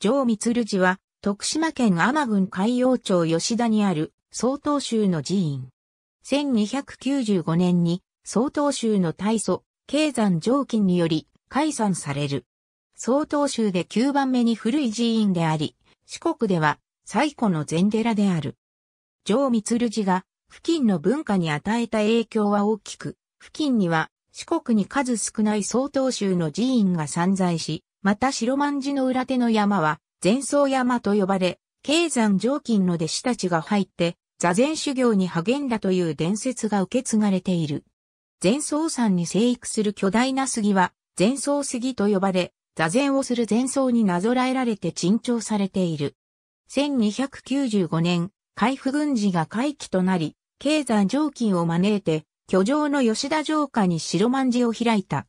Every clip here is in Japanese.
上光寺は、徳島県天郡海洋町吉田にある、曹洞宗の寺院。1295年に、曹洞宗の大祖、経山上近により、解散される。曹洞宗で9番目に古い寺院であり、四国では、最古の禅寺である。上光寺が、付近の文化に与えた影響は大きく、付近には、四国に数少ない曹洞宗の寺院が散在し、また白万寺の裏手の山は、前奏山と呼ばれ、経山上近の弟子たちが入って、座禅修行に励んだという伝説が受け継がれている。前奏山に生育する巨大な杉は、前奏杉と呼ばれ、座禅をする前奏になぞらえられて珍重されている。1295年、海部軍事が回帰となり、経山上近を招いて、居城の吉田城下に白万寺を開いた。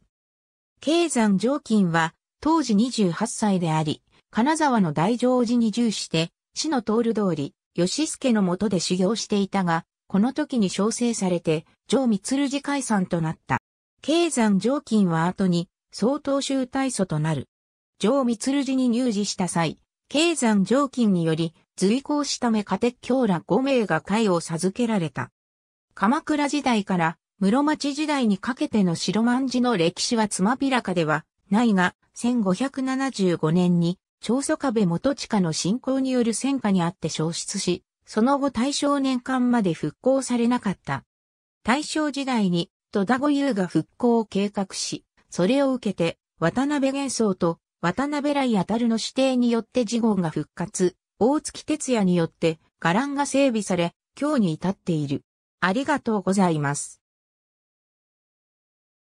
経山上近は、当時28歳であり、金沢の大乗寺に従して、市の通る通り、吉助のもとで修行していたが、この時に召請されて、上光寺解散となった。経山上金は後に、総統集大祖となる。上光寺に入寺した際、経山上金により、随行しため家鉄教ら5名が会を授けられた。鎌倉時代から室町時代にかけての白万寺の歴史はつまびらかでは、ないが、1575年に、長祖壁元下の侵攻による戦火にあって消失し、その後大正年間まで復興されなかった。大正時代に、戸田五優が復興を計画し、それを受けて、渡辺玄宗と渡辺来あたるの指定によって次号が復活、大月哲也によって、伽藍が整備され、今日に至っている。ありがとうございます。